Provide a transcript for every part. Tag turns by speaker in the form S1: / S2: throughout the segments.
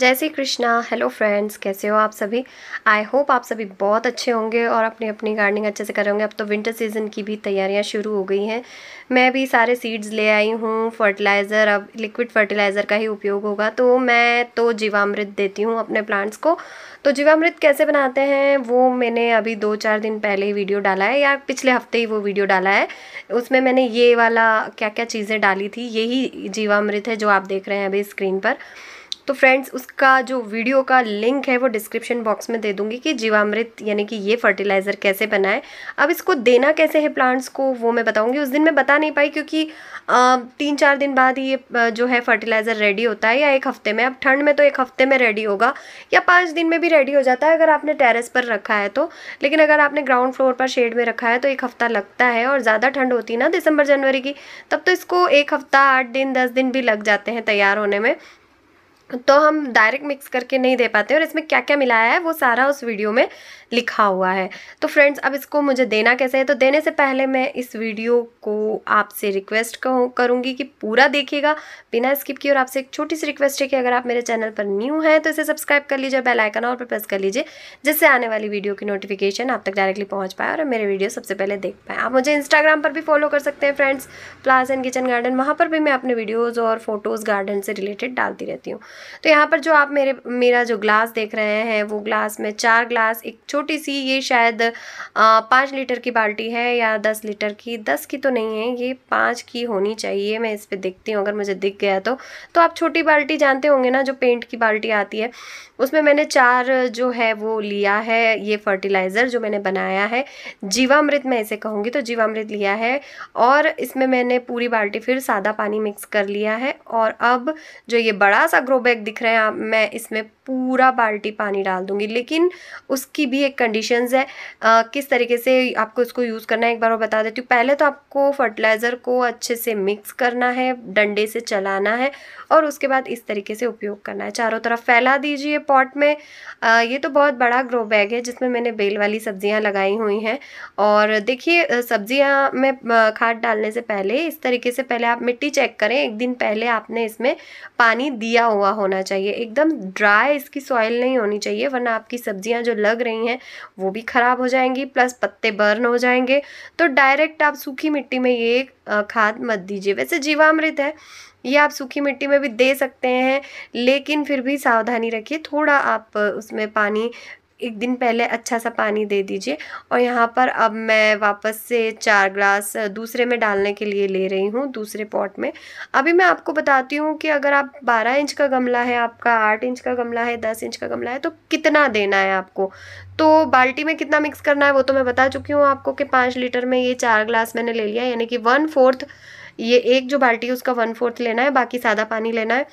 S1: जय Shri Krishna hello friends कैसे हो आप सभी आई होप आप सभी बहुत अच्छे होंगे और अपनी अपनी गार्डनिंग अच्छे से कर रहे होंगे अब तो विंटर सीजन की भी तैयारियां शुरू हो गई हैं मैं भी सारे सीड्स ले आई हूँ फर्टिलाइज़र अब लिक्विड फर्टिलाइज़र का ही उपयोग होगा तो मैं तो जीवामृत देती हूँ अपने प्लांट्स को तो जीवामृत कैसे बनाते हैं वो मैंने अभी दो चार दिन पहले ही वीडियो डाला है या पिछले हफ्ते ही वो वीडियो डाला है उसमें मैंने ये वाला क्या क्या चीज़ें डाली थी यही जीवामृत है जो आप देख रहे हैं अभी स्क्रीन पर तो फ्रेंड्स उसका जो वीडियो का लिंक है वो डिस्क्रिप्शन बॉक्स में दे दूंगी कि जीवामृत यानी कि ये फर्टिलाइज़र कैसे बनाए अब इसको देना कैसे है प्लांट्स को वो मैं बताऊँगी उस दिन मैं बता नहीं पाई क्योंकि तीन चार दिन बाद ये जो है फर्टिलाइज़र रेडी होता है या एक हफ्ते में अब ठंड में तो एक हफ्ते में रेडी होगा या पाँच दिन में भी रेडी हो जाता है अगर आपने टेरेस पर रखा है तो लेकिन अगर आपने ग्राउंड फ्लोर पर शेड में रखा है तो एक हफ्ता लगता है और ज़्यादा ठंड होती है ना दिसंबर जनवरी की तब तो इसको एक हफ्ता आठ दिन दस दिन भी लग जाते हैं तैयार होने में तो हम डायरेक्ट मिक्स करके नहीं दे पाते और इसमें क्या क्या मिलाया है वो सारा उस वीडियो में लिखा हुआ है तो फ्रेंड्स अब इसको मुझे देना कैसे है तो देने से पहले मैं इस वीडियो को आपसे रिक्वेस्ट करूँगी कि पूरा देखिएगा बिना स्किप किए और आपसे एक छोटी सी रिक्वेस्ट है कि अगर आप मेरे चैनल पर न्यू हैं तो इसे सब्सक्राइब कर लीजिए बेल आइकन और पर प्रेस कर लीजिए जिससे आने वाली वीडियो की नोटिफिकेशन आप तक डायरेक्टली पहुँच पाए और मेरे वीडियो सबसे पहले देख पाएँ आप मुझे इंस्टाग्राम पर भी फॉलो कर सकते हैं friends plants and kitchen garden वहाँ पर भी मैं अपने वीडियोज़ और फोटोज़ गार्डन से रिलेटेड डालती रहती हूँ तो यहाँ पर जो आप मेरे मेरा जो ग्लास देख रहे हैं वो ग्लास में चार ग्लास एक छोटी सी ये शायद पाँच लीटर की बाल्टी है या दस लीटर की दस की तो नहीं है ये पाँच की होनी चाहिए मैं इस पर देखती हूँ अगर मुझे दिख गया तो तो आप छोटी बाल्टी जानते होंगे ना जो पेंट की बाल्टी आती है उसमें मैंने चार जो है वो लिया है ये फर्टिलाइज़र जो मैंने बनाया है जीवामृत मैं इसे कहूँगी तो जीवामृत लिया है और इसमें मैंने पूरी बाल्टी फिर सादा पानी मिक्स कर लिया है और अब जो ये बड़ा सा ग्रो बैग दिख रहे हैं मैं इसमें पूरा बाल्टी पानी डाल दूंगी लेकिन उसकी भी एक कंडीशंस है आ, किस तरीके से आपको इसको यूज़ करना है एक बार मैं बता देती हूँ पहले तो आपको फर्टिलाइज़र को अच्छे से मिक्स करना है डंडे से चलाना है और उसके बाद इस तरीके से उपयोग करना है चारों तरफ फैला दीजिए पॉट में आ, ये तो बहुत बड़ा ग्रो बैग है जिसमें मैंने बेल वाली सब्जियाँ लगाई हुई हैं और देखिए सब्जियाँ में खाद डालने से पहले इस तरीके से पहले आप मिट्टी चेक करें एक दिन पहले आपने इसमें पानी दिया हुआ होना चाहिए एकदम ड्राई इसकी सॉइल नहीं होनी चाहिए वरना आपकी सब्जियां जो लग रही हैं वो भी ख़राब हो जाएंगी प्लस पत्ते बर्न हो जाएंगे तो डायरेक्ट आप सूखी मिट्टी में ये खाद मत दीजिए वैसे जीवामृत है ये आप सूखी मिट्टी में भी दे सकते हैं लेकिन फिर भी सावधानी रखिए थोड़ा आप उसमें पानी एक दिन पहले अच्छा सा पानी दे दीजिए और यहाँ पर अब मैं वापस से चार ग्लास दूसरे में डालने के लिए ले रही हूँ दूसरे पॉट में अभी मैं आपको बताती हूँ कि अगर आप बारह इंच का गमला है आपका आठ इंच का गमला है दस इंच का गमला है तो कितना देना है आपको तो बाल्टी में कितना मिक्स करना है वो तो मैं बता चुकी हूँ आपको कि पाँच लीटर में ये चार ग्लास मैंने ले लिया यानी कि वन फोर्थ ये एक जो बाल्टी है उसका वन फोर्थ लेना है बाकी सादा पानी लेना है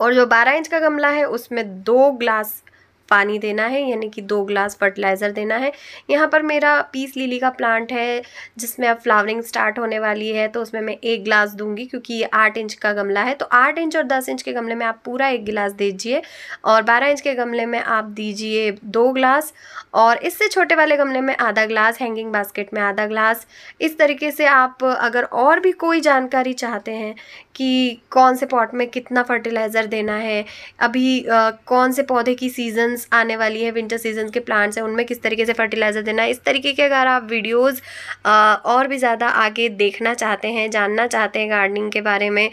S1: और जो बारह इंच का गमला है उसमें दो ग्लास पानी देना है यानी कि दो ग्लास फर्टिलाइज़र देना है यहाँ पर मेरा पीस लिली का प्लांट है जिसमें अब फ्लावरिंग स्टार्ट होने वाली है तो उसमें मैं एक ग्लास दूंगी क्योंकि ये आठ इंच का गमला है तो आठ इंच और दस इंच के गमले में आप पूरा एक गिलास दीजिए और बारह इंच के गमले में आप दीजिए दो ग्लास और इससे छोटे वाले गमले में आधा ग्लास हैंगिंग बास्केट में आधा ग्लास इस तरीके से आप अगर और भी कोई जानकारी चाहते हैं कि कौन से पॉट में कितना फर्टिलाइज़र देना है अभी आ, कौन से पौधे की सीजन्स आने वाली है विंटर सीजन के प्लांट्स हैं उनमें किस तरीके से फर्टिलाइज़र देना है इस तरीके के अगर आप वीडियोज़ और भी ज़्यादा आगे देखना चाहते हैं जानना चाहते हैं गार्डनिंग के बारे में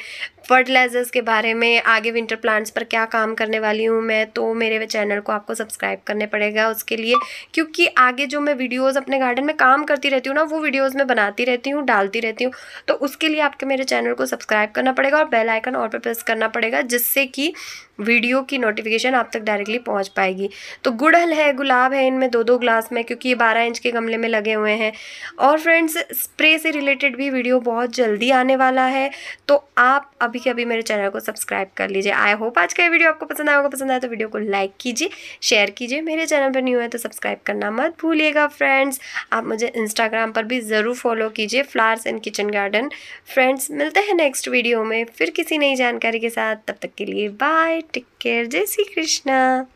S1: फर्टिलाइज़र्स के बारे में आगे विंटर प्लांट्स पर क्या काम करने वाली हूँ मैं तो मेरे चैनल को आपको सब्सक्राइब करने पड़ेगा उसके लिए क्योंकि आगे जो मैं वीडियोस अपने गार्डन में काम करती रहती हूँ ना वो वीडियोस मैं बनाती रहती हूँ डालती रहती हूँ तो उसके लिए आपके मेरे चैनल को सब्सक्राइब करना पड़ेगा और बेल आइकन और पर प्रेस करना पड़ेगा जिससे कि वीडियो की नोटिफिकेशन आप तक डायरेक्टली पहुंच पाएगी तो गुड़हल है गुलाब है इनमें दो दो ग्लास में क्योंकि ये बारह इंच के गमले में लगे हुए हैं और फ्रेंड्स स्प्रे से रिलेटेड भी वीडियो बहुत जल्दी आने वाला है तो आप अभी के अभी मेरे चैनल को सब्सक्राइब कर लीजिए आई होप आज का वीडियो आपको पसंद आएगा होगा पसंद आए तो वीडियो को लाइक कीजिए शेयर कीजिए मेरे चैनल पर न्यू है तो सब्सक्राइब करना मत भूलिएगा फ्रेंड्स आप मुझे इंस्टाग्राम पर भी ज़रूर फॉलो कीजिए flowers and kitchen garden friends मिलते हैं नेक्स्ट वीडियो में फिर किसी नई जानकारी के साथ तब तक के लिए बाय टेक केयर जय श्री कृष्णा